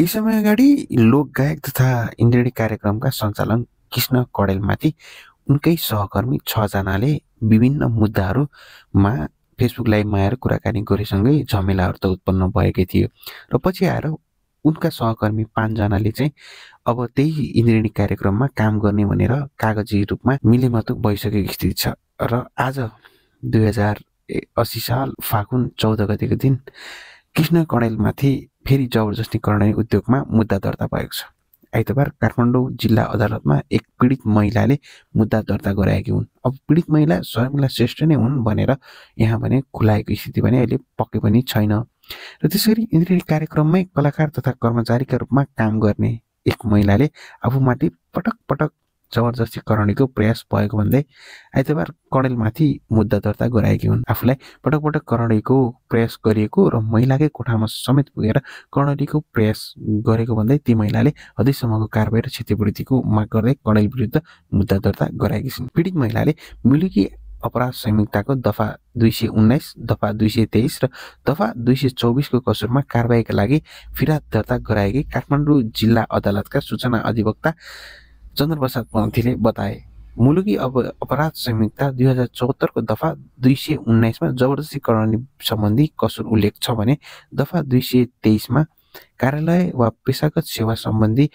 केही समय अगाडि लोकगायक तथा इन्द्रेणी कार्यक्रमका सञ्चालन कृष्ण कडेलमाथि उनकै सहकर्मी छजनाले विभिन्न मुद्दाहरूमा फेसबुक लाइभमा आएर कुराकानी गरेसँगै झमेलाहरू त उत्पन्न भएकै थियो र पछि आएर उनका सहकर्मी पाँचजनाले चाहिँ अब त्यही इन्द्रिणी कार्यक्रममा काम गर्ने भनेर कागजी रूपमा मिलेमतुक भइसकेको स्थिति छ र आज दुई हजार असी साल फागुन चौध गतिको दिन कृष्ण कडेलमाथि फेरि जबरजस्तीकरण उद्योगमा मुद्दा दर्ता भएको छ आइतबार काठमाडौँ जिल्ला अदालतमा एक पीडित महिलाले मुद्दा दर्ता गराएकी हुन् अब पीडित महिला स्वयंलाई श्रेष्ठ नै हुन् भनेर यहाँ भने खुलाएको स्थिति भने अहिले पक्कै पनि छैन र त्यसै गरी कार्यक्रममै कलाकार तथा कर्मचारीका रूपमा काम गर्ने एक महिलाले आफूमाथि पटक पटक जबरजस्ती करणीको प्रयास भएको भन्दै आइतबार कडेलमाथि मुद्दा दर्ता गराएकी हुन् आफूलाई पटक पटक करणीको प्रयास गरिएको र महिलाकै कोठामा समेत पुगेर कर्णलीको प्रयास गरेको भन्दै ती महिलाले हदैसम्मको कारवाही र क्षतिपूर्तिको माग गर्दै कडेल विरुद्ध मुद्दा दर्ता गराएकी छिन् पीडित महिलाले मुलुकी अपराध संहिताको दफा दुई सय उन्नाइस दफा दुई सय तेइस र दफा दुई सय चौबिसको कसुरमा कारवाहीका लागि फिराद दर्ता गराएकी काठमाडौँ जिल्ला अदालतका सूचना अधिवक्ता चन्द्रप्रसाद पन्थीले बताए मुलुकी अब अपराध संहिता दुई हजार चौहत्तरको दफा दुई सय उन्नाइसमा जबरजस्ती करणी सम्बन्धी कसुर उल्लेख छ भने दफा दुई सय तेइसमा कार्यालय वा पेसागत सेवा सम्बन्धी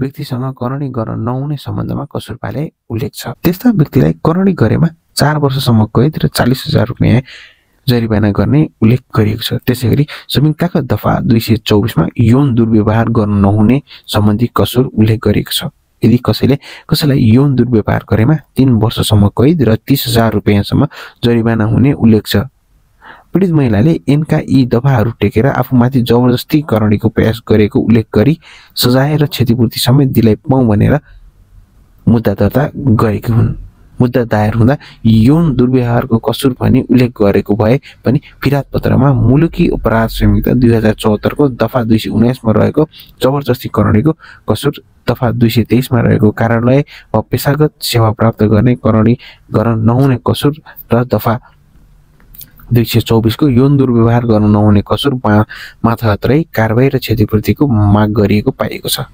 व्यक्तिसँग करणी गर्न नहुने सम्बन्धमा कसुर पाले उल्लेख छ त्यस्ता व्यक्तिलाई करणी गरेमा चार वर्षसम्म कैद र चालिस हजार रुपियाँ जरिवाना गर्ने उल्लेख गरिएको छ त्यसै गरी संहिताको दफा दुई सय चौबिसमा यौन दुर्व्यवहार गर्न नहुने सम्बन्धी कसुर उल्लेख गरिएको छ यदि कसैले कसैलाई यौन दुर्व्यवहार गरेमा तिन वर्षसम्म कैद र तिस हजार रुपियाँसम्म जरिमाना हुने उल्लेख छ पीडित महिलाले यिनका यी दफाहरू टेकेर आफूमाथि जबरजस्ती करणीको प्रयास गरेको उल्लेख गरी सजाय र क्षतिपूर्ति समेत दिलाई पाउँ भनेर मुद्दा दर्ता गरेकी हुन् मुद्दा दायर हुँदा यौन दुर्व्यवहारको कसुर पनि उल्लेख गरेको भए पनि फिराद पत्रमा मुलुकी अपराध संहिता दुई हजार चौहत्तरको दफा दुई सय उन्नाइसमा रहेको जबरजस्तीकरणीको कसुर दफा दुई सय तेइसमा रहेको कार्यालय वा पेसागत सेवा प्राप्त गर्ने करणी गर्न नहुने कसुर र दफा दुई सय चौबिसको यौन दुर्व्यवहार गर्न नहुने कसुर मात्रै कारवाही र क्षतिपूर्तिको माग गरिएको पाइएको छ